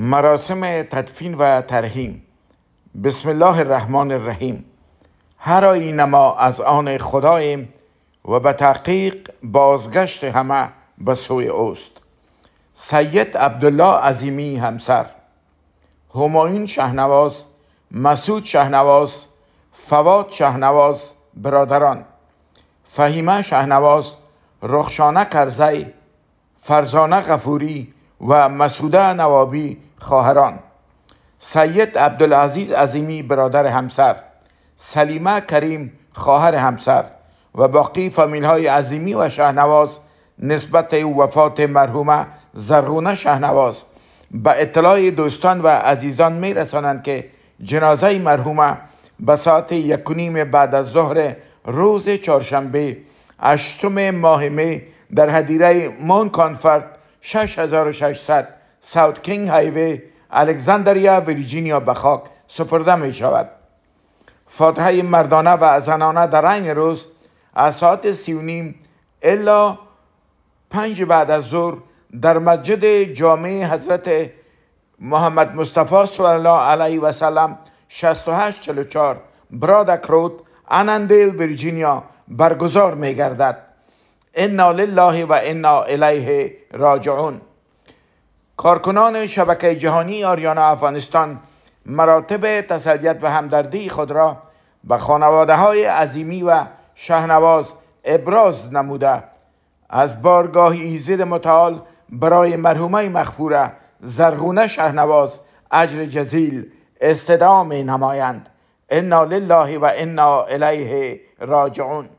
مراسم تدفین و ترهیم بسم الله الرحمن الرحیم هر آینه ما از آن خداییم و به تحقیق بازگشت همه به سوی اوست سید عبدالله عظیمی همسر هماین شهنواز مسعود شهنواز فواد شهنواز برادران فهیمه شهنواز رخشانه کرزی فرزانه غفوری و مسعوده نوابی خواهران سید عبدالعزیز عظیمی برادر همسر سلیمه کریم خواهر همسر و باقی فامیل های عظیمی و شهنواز نسبت وفات مرحومه زرغونه شهنواز به اطلاع دوستان و عزیزان می رسانند که جنازه مرحومه به ساعت یکونیم بعد از ظهر روز چهارشنبه هشتم ماه می در هدیره مون کانفرت 6600 ساوت کینگ هایوی الکساندریا ویرجینیا به خاک سپرده می شود فاتحه مردانه و زنانه در این روز از ساعت سی و نیم الا پنج بعد از ظهر در مسجد جامع حضرت محمد مصطفی صلی الله علیه و سلم 6844 برادک رود انندل ویرجینیا برگزار می گردد انا لله و انا الیه راجعون کارکنان شبکه جهانی آریانا افغانستان مراتب تسلیت و همدردی خود را به خانواده های عظیمی و شهنواز ابراز نموده از بارگاه ایزد متعال برای مرحومه مخفوره زرغونه شهنواز اجر جزیل استدعا می نمایند انا لله و انا الیه راجعون